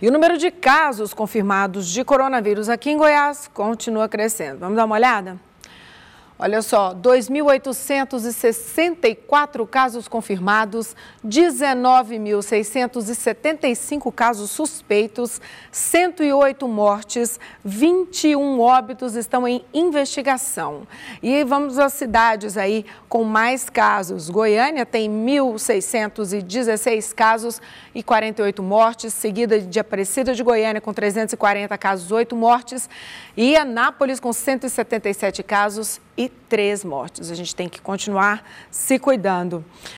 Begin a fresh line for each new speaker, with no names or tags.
E o número de casos confirmados de coronavírus aqui em Goiás continua crescendo. Vamos dar uma olhada? Olha só, 2.864 casos confirmados, 19.675 casos suspeitos, 108 mortes, 21 óbitos estão em investigação. E vamos às cidades aí com mais casos. Goiânia tem 1.616 casos e 48 mortes, seguida de Aparecida de Goiânia com 340 casos, 8 mortes, e Anápolis com 177 casos e três mortes. A gente tem que continuar se cuidando.